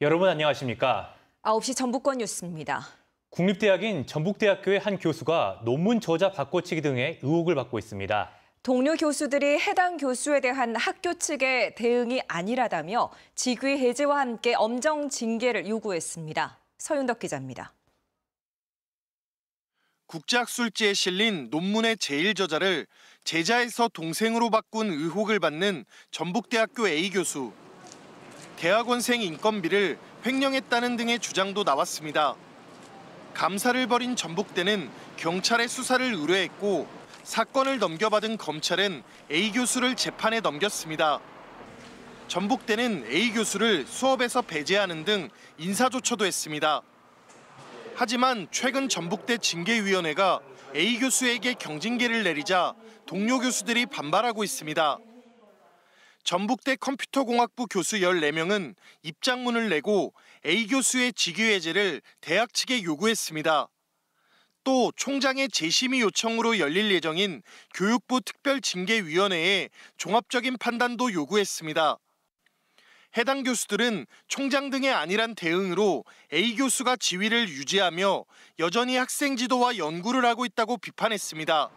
여러분 안녕하십니까? 9시 전북권 뉴스입니다. 국립대학인 전북대학교의 한 교수가 논문 저자 바꿔치기 등의 의혹을 받고 있습니다. 동료 교수들이 해당 교수에 대한 학교 측의 대응이 아니라다며 직위 해제와 함께 엄정 징계를 요구했습니다. 서윤덕 기자입니다. 국제학술지에 실린 논문의 제1저자를 제자에서 동생으로 바꾼 의혹을 받는 전북대학교 A 교수. 대학원생 인건비를 횡령했다는 등의 주장도 나왔습니다. 감사를 벌인 전북대는 경찰의 수사를 의뢰했고 사건을 넘겨받은 검찰은 A 교수를 재판에 넘겼습니다. 전북대는 A 교수를 수업에서 배제하는 등 인사조처도 했습니다. 하지만 최근 전북대 징계위원회가 A 교수에게 경징계를 내리자 동료 교수들이 반발하고 있습니다. 전북대 컴퓨터공학부 교수 14명은 입장문을 내고 A 교수의 직위해제를 대학 측에 요구했습니다. 또 총장의 재심의 요청으로 열릴 예정인 교육부 특별징계위원회에 종합적인 판단도 요구했습니다. 해당 교수들은 총장 등의 안일한 대응으로 A 교수가 지위를 유지하며 여전히 학생 지도와 연구를 하고 있다고 비판했습니다.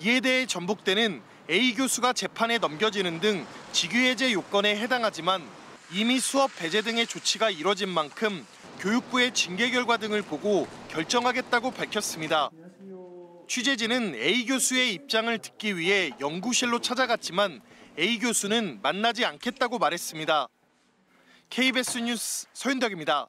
이에 대해 전북대는 A 교수가 재판에 넘겨지는 등 직위해제 요건에 해당하지만 이미 수업 배제 등의 조치가 이뤄진 만큼 교육부의 징계 결과 등을 보고 결정하겠다고 밝혔습니다. 취재진은 A 교수의 입장을 듣기 위해 연구실로 찾아갔지만 A 교수는 만나지 않겠다고 말했습니다. KBS 뉴스 서윤덕입니다.